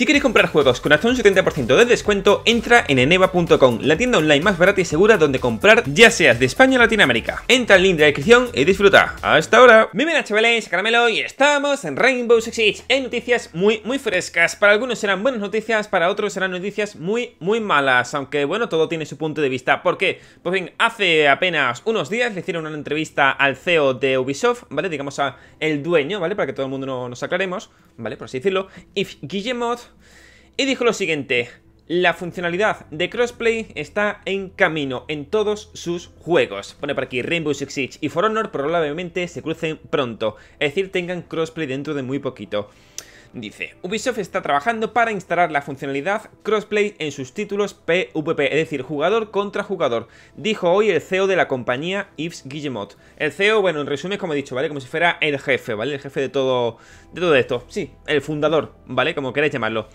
Si queréis comprar juegos con hasta un 70% de descuento, entra en eneva.com, la tienda online más barata y segura donde comprar ya seas de España o Latinoamérica. Entra al link de la descripción y disfruta. ¡Hasta ahora! nombre chavales, Caramelo y estamos en Rainbow Six Siege. Hay noticias muy, muy frescas. Para algunos serán buenas noticias, para otros serán noticias muy, muy malas. Aunque bueno, todo tiene su punto de vista. ¿Por qué? Pues bien, hace apenas unos días le hicieron una entrevista al CEO de Ubisoft, ¿vale? Digamos a el dueño, ¿vale? Para que todo el mundo nos aclaremos, ¿vale? Por así decirlo. Y Guillemot y dijo lo siguiente, la funcionalidad de crossplay está en camino en todos sus juegos. Pone por aquí Rainbow Six Siege y For Honor probablemente se crucen pronto, es decir, tengan crossplay dentro de muy poquito. Dice, Ubisoft está trabajando para instalar la funcionalidad crossplay en sus títulos PvP, es decir, jugador contra jugador, dijo hoy el CEO de la compañía Yves Guillemot. El CEO, bueno, en resumen, como he dicho, ¿vale? Como si fuera el jefe, ¿vale? El jefe de todo, de todo esto, sí, el fundador, ¿vale? Como queráis llamarlo.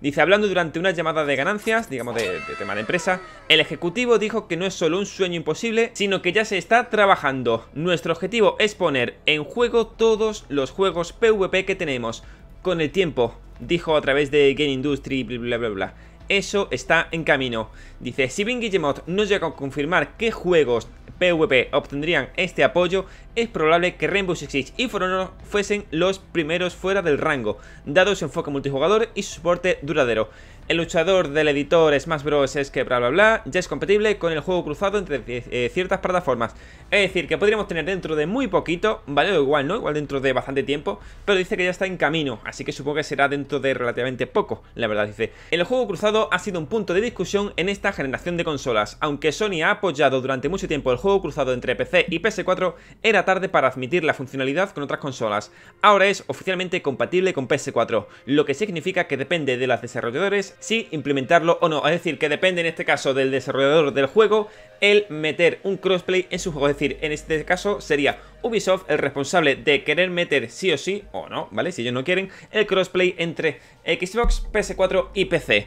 Dice, hablando durante una llamada de ganancias, digamos de, de, tema de empresa, el ejecutivo dijo que no es solo un sueño imposible, sino que ya se está trabajando. Nuestro objetivo es poner en juego todos los juegos PvP que tenemos con el tiempo, dijo a través de Game Industry, bla bla bla. Eso está en camino. Dice, si bien Guillemot no llega a confirmar qué juegos PvP obtendrían este apoyo, es probable que Rainbow Six Siege y For fuesen los primeros fuera del rango, dado su enfoque multijugador y su soporte duradero. El luchador del editor Smash Bros. es que bla bla bla ya es compatible con el juego cruzado entre eh, ciertas plataformas. Es decir, que podríamos tener dentro de muy poquito, vale, igual no, igual dentro de bastante tiempo, pero dice que ya está en camino, así que supongo que será dentro de relativamente poco, la verdad dice. El juego cruzado ha sido un punto de discusión en esta generación de consolas, aunque Sony ha apoyado durante mucho tiempo el juego cruzado entre PC y PS4, era tarde para admitir la funcionalidad con otras consolas. Ahora es oficialmente compatible con PS4, lo que significa que depende de los desarrolladores si implementarlo o no. Es decir, que depende en este caso del desarrollador del juego el meter un crossplay en su juego. Es decir, en este caso sería Ubisoft el responsable de querer meter sí o sí, o no, ¿vale? Si ellos no quieren, el crossplay entre Xbox, PS4 y PC.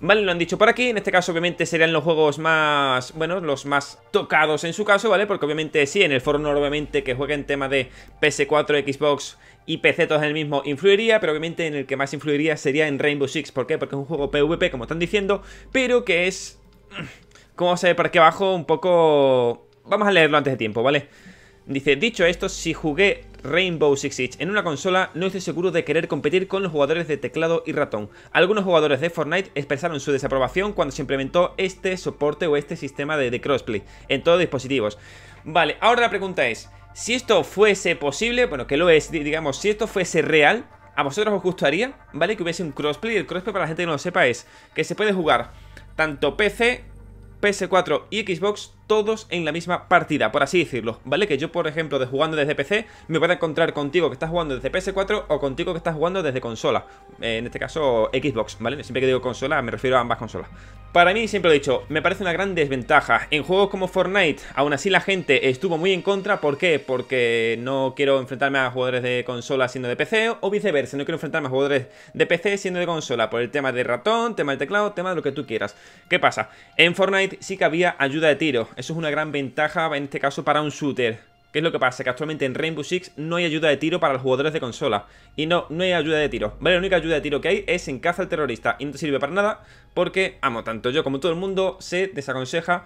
¿vale? Lo han dicho por aquí, en este caso obviamente serían los juegos más, bueno, los más tocados en su caso, ¿vale? Porque obviamente sí, en el foro normalmente obviamente que en tema de PS4, Xbox y PC todos en el mismo influiría, pero obviamente en el que más influiría sería en Rainbow Six, ¿por qué? Porque es un juego PvP, como están diciendo, pero que es... Como se ve por aquí abajo, un poco... Vamos a leerlo antes de tiempo, ¿vale? Dice, dicho esto, si jugué Rainbow Six Siege en una consola, no estoy seguro de querer competir con los jugadores de teclado y ratón. Algunos jugadores de Fortnite expresaron su desaprobación cuando se implementó este soporte o este sistema de, crossplay en todos dispositivos. Vale, ahora la pregunta es, si esto fuese posible, bueno, que lo es, digamos, si esto fuese real, ¿a vosotros os gustaría, vale, que hubiese un crossplay? El crossplay, para la gente que no lo sepa, es que se puede jugar tanto PC, PS4 y Xbox todos en la misma partida, por así decirlo, ¿vale? Que yo, por ejemplo, de jugando desde PC, me pueda encontrar contigo que estás jugando desde PS4 o contigo que estás jugando desde consola, eh, en este caso Xbox, ¿vale? Siempre que digo consola me refiero a ambas consolas. Para mí, siempre lo he dicho, me parece una gran desventaja. En juegos como Fortnite, aún así la gente estuvo muy en contra, ¿por qué? Porque no quiero enfrentarme a jugadores de consola siendo de PC o viceversa, no quiero enfrentarme a jugadores de PC siendo de consola, por el tema de ratón, tema del teclado, tema de lo que tú quieras. ¿Qué pasa? En Fortnite sí que había ayuda de tiro, eso es una gran ventaja, en este caso, para un shooter. ¿Qué es lo que pasa? Que actualmente en Rainbow Six no hay ayuda de tiro para los jugadores de consola. Y no, no hay ayuda de tiro. Vale, la única ayuda de tiro que hay es en caza al terrorista. Y no te sirve para nada porque, amo, tanto yo como todo el mundo se desaconseja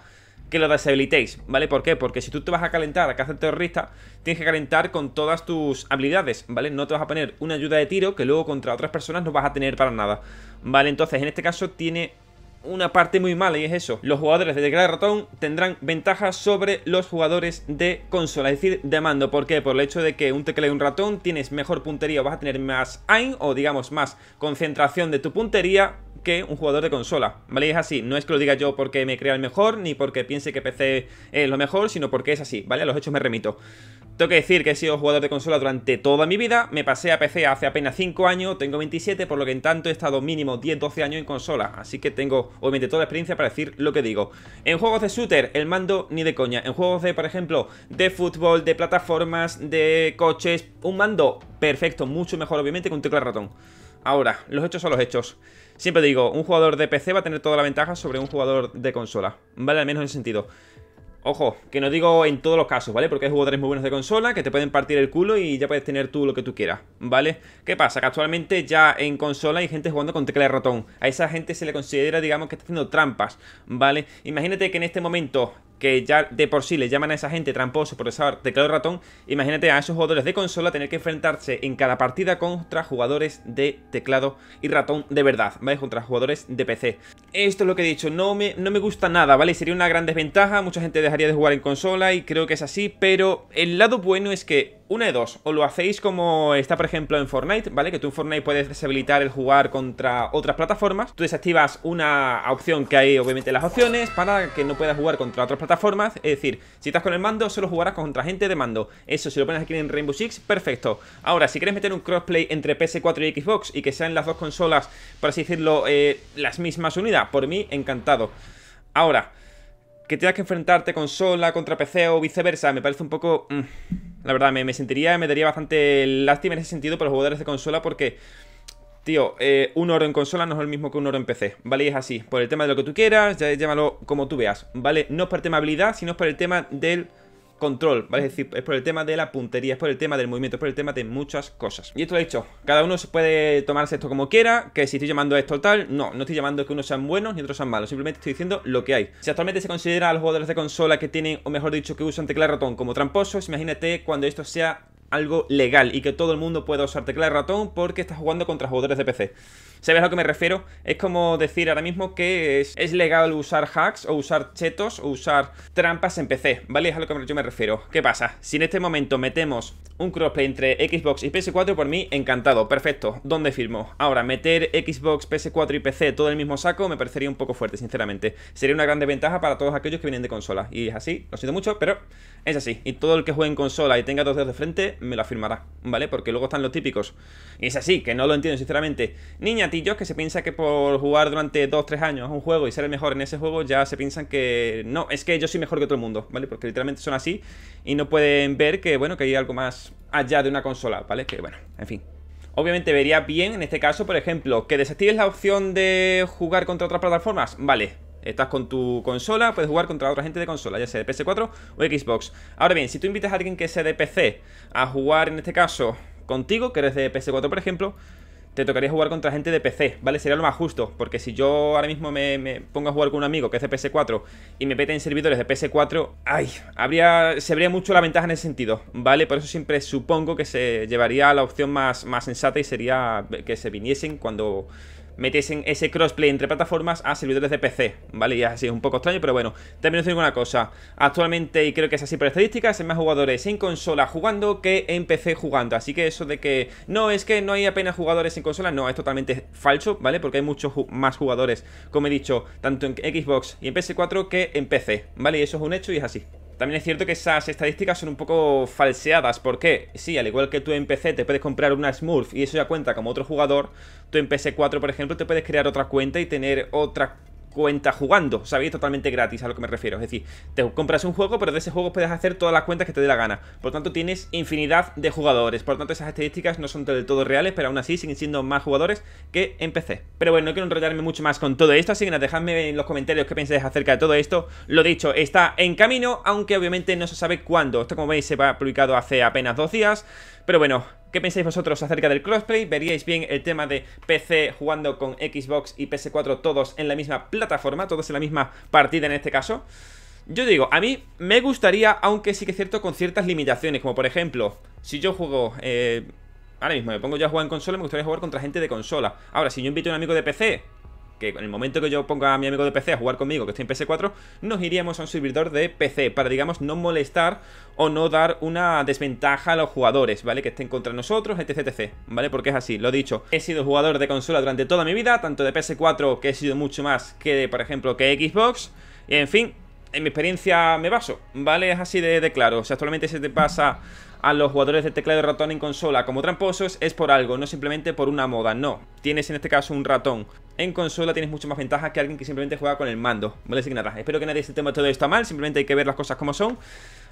que lo deshabilitéis, ¿vale? ¿Por qué? Porque si tú te vas a calentar a caza al terrorista, tienes que calentar con todas tus habilidades, ¿vale? No te vas a poner una ayuda de tiro que luego contra otras personas no vas a tener para nada, ¿vale? Entonces, en este caso tiene una parte muy mala y es eso. Los jugadores de teclado ratón tendrán ventajas sobre los jugadores de consola, es decir, de mando. ¿Por qué? Por el hecho de que un teclado y un ratón tienes mejor puntería, vas a tener más aim o digamos más concentración de tu puntería que un jugador de consola, ¿vale? es así, no es que lo diga yo porque me crea el mejor, ni porque piense que PC es lo mejor, sino porque es así, ¿vale? A los hechos me remito. Tengo que decir que he sido jugador de consola durante toda mi vida, me pasé a PC hace apenas 5 años, tengo 27, por lo que en tanto he estado mínimo 10-12 años en consola, así que tengo obviamente toda la experiencia para decir lo que digo. En juegos de shooter, el mando ni de coña, en juegos de, por ejemplo, de fútbol, de plataformas, de coches, un mando perfecto, mucho mejor obviamente que un teclado ratón. Ahora, los hechos son los hechos. Siempre digo, un jugador de PC va a tener toda la ventaja sobre un jugador de consola. Vale, al menos en ese sentido. Ojo, que no digo en todos los casos, ¿vale? Porque hay jugadores muy buenos de consola que te pueden partir el culo y ya puedes tener tú lo que tú quieras, ¿vale? ¿Qué pasa? Que actualmente ya en consola hay gente jugando con tecla de ratón. A esa gente se le considera, digamos, que está haciendo trampas, ¿vale? Imagínate que en este momento que ya de por sí le llaman a esa gente tramposo por usar teclado ratón, imagínate a esos jugadores de consola tener que enfrentarse en cada partida contra jugadores de teclado y ratón de verdad, ¿vale? Contra jugadores de PC. Esto es lo que he dicho, no me, no me gusta nada, ¿vale? Sería una gran desventaja, mucha gente dejaría de jugar en consola y creo que es así, pero el lado bueno es que una de dos, o lo hacéis como está por ejemplo en Fortnite, ¿vale? Que tú en Fortnite puedes deshabilitar el jugar contra otras plataformas, tú desactivas una opción que hay obviamente las opciones para que no puedas jugar contra otras plataformas, es decir, si estás con el mando solo jugarás contra gente de mando, eso si lo pones aquí en Rainbow Six, perfecto. Ahora, si quieres meter un crossplay entre PS4 y Xbox y que sean las dos consolas, por así decirlo, eh, las mismas unidades por mí encantado. Ahora, que tengas que enfrentarte consola contra PC o viceversa, me parece un poco... Mm, la verdad, me, sentiría, me daría bastante lástima en ese sentido para los jugadores de consola porque... Tío, eh, un oro en consola no es lo mismo que un oro en PC, ¿vale? es así, por el tema de lo que tú quieras, ya llámalo como tú veas, ¿vale? No es por el tema habilidad, sino es por el tema del control, ¿vale? Es decir, es por el tema de la puntería, es por el tema del movimiento, es por el tema de muchas cosas. Y esto lo he dicho, cada uno se puede tomarse esto como quiera, que si estoy llamando esto tal, no, no estoy llamando que unos sean buenos ni otros sean malos, simplemente estoy diciendo lo que hay. Si actualmente se considera a los jugadores de consola que tienen, o mejor dicho, que usan tecla ratón como tramposos, imagínate cuando esto sea algo legal y que todo el mundo pueda usar teclado de ratón porque está jugando contra jugadores de PC. ve a lo que me refiero? Es como decir ahora mismo que es, legal usar hacks o usar chetos o usar trampas en PC, ¿vale? Es a lo que yo me refiero. ¿Qué pasa? Si en este momento metemos un crossplay entre Xbox y PS4, por mí, encantado, perfecto. ¿Dónde firmo? Ahora, meter Xbox, PS4 y PC todo en el mismo saco me parecería un poco fuerte, sinceramente. Sería una gran desventaja para todos aquellos que vienen de consola. Y es así, lo siento mucho, pero es así. Y todo el que juegue en consola y tenga dos dedos de frente, me lo afirmará, ¿vale? Porque luego están los típicos. Y es así, que no lo entiendo sinceramente. Niñatillos que se piensa que por jugar durante 2-3 años un juego y ser el mejor en ese juego ya se piensan que no, es que yo soy mejor que todo el mundo, ¿vale? Porque literalmente son así y no pueden ver que, bueno, que hay algo más allá de una consola, ¿vale? Que bueno, en fin. Obviamente vería bien en este caso, por ejemplo, que desactives la opción de jugar contra otras plataformas. Vale, Estás con tu consola, puedes jugar contra otra gente de consola, ya sea de PS4 o Xbox. Ahora bien, si tú invitas a alguien que sea de PC a jugar, en este caso, contigo, que eres de PS4, por ejemplo, te tocaría jugar contra gente de PC, ¿vale? Sería lo más justo, porque si yo ahora mismo me, pongo a jugar con un amigo que es de PS4 y me pete en servidores de PS4, ¡ay! Habría, se vería mucho la ventaja en ese sentido, ¿vale? Por eso siempre supongo que se llevaría la opción más, más sensata y sería que se viniesen cuando metiesen ese crossplay entre plataformas a servidores de PC, ¿vale? Y así es un poco extraño, pero bueno, también os una cosa, actualmente, y creo que es así por estadísticas, hay más jugadores en consola jugando que en PC jugando, así que eso de que no, es que no hay apenas jugadores en consola, no, es totalmente falso, ¿vale? Porque hay muchos más jugadores, como he dicho, tanto en Xbox y en PS4 que en PC, ¿vale? Y eso es un hecho y es así. También es cierto que esas estadísticas son un poco falseadas, porque sí, al igual que tú en PC te puedes comprar una Smurf y eso ya cuenta como otro jugador, tú en PS4, por ejemplo, te puedes crear otra cuenta y tener otra cuenta jugando, ¿sabéis? Totalmente gratis, a lo que me refiero. Es decir, te compras un juego, pero de ese juego puedes hacer todas las cuentas que te dé la gana. Por lo tanto, tienes infinidad de jugadores. Por lo tanto, esas estadísticas no son del todo reales, pero aún así siguen siendo más jugadores que empecé Pero bueno, no quiero enrollarme mucho más con todo esto, así que nada, dejadme en los comentarios qué pensáis acerca de todo esto. Lo dicho, está en camino, aunque obviamente no se sabe cuándo. Esto, como veis, se va publicado hace apenas dos días, pero bueno... ¿Qué pensáis vosotros acerca del crossplay? ¿Veríais bien el tema de PC jugando con Xbox y PS4 todos en la misma plataforma, todos en la misma partida en este caso? Yo digo, a mí me gustaría, aunque sí que es cierto, con ciertas limitaciones, como por ejemplo, si yo juego... Eh, ahora mismo me pongo yo a jugar en consola, me gustaría jugar contra gente de consola. Ahora, si yo invito a un amigo de PC, en el momento que yo ponga a mi amigo de PC a jugar conmigo, que estoy en PS4, nos iríamos a un servidor de PC para, digamos, no molestar o no dar una desventaja a los jugadores, ¿vale? Que estén contra nosotros, etc, etc, ¿vale? Porque es así, lo he dicho, he sido jugador de consola durante toda mi vida, tanto de PS4, que he sido mucho más que, por ejemplo, que Xbox, y en fin, en mi experiencia me baso, ¿vale? Es así de claro, o sea, actualmente se te pasa a los jugadores de teclado y ratón en consola como tramposos es por algo, no simplemente por una moda, no. Tienes en este caso un ratón. En consola tienes mucho más ventaja que alguien que simplemente juega con el mando. Vale, que nada. Espero que nadie se tema todo esto mal, simplemente hay que ver las cosas como son.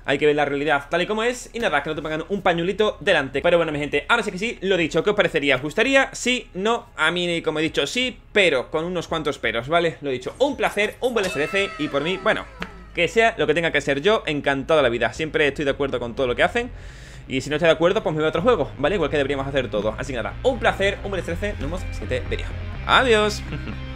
Hay que ver la realidad tal y como es Y nada, que no te pongan un pañuelito delante Pero bueno, mi gente, ahora sí que sí, lo he dicho ¿Qué os parecería? ¿Os gustaría? Sí, no, a mí como he dicho sí Pero, con unos cuantos peros, ¿vale? Lo he dicho, un placer, un buen SDC Y por mí, bueno, que sea lo que tenga que ser yo, encantado la vida. Siempre estoy de acuerdo con todo lo que hacen. Y si no estoy de acuerdo, pues me voy a otro juego, ¿vale? Igual que deberíamos hacer todo Así que nada, un placer, un buen 13, nos vemos siguiente vídeo. Adiós.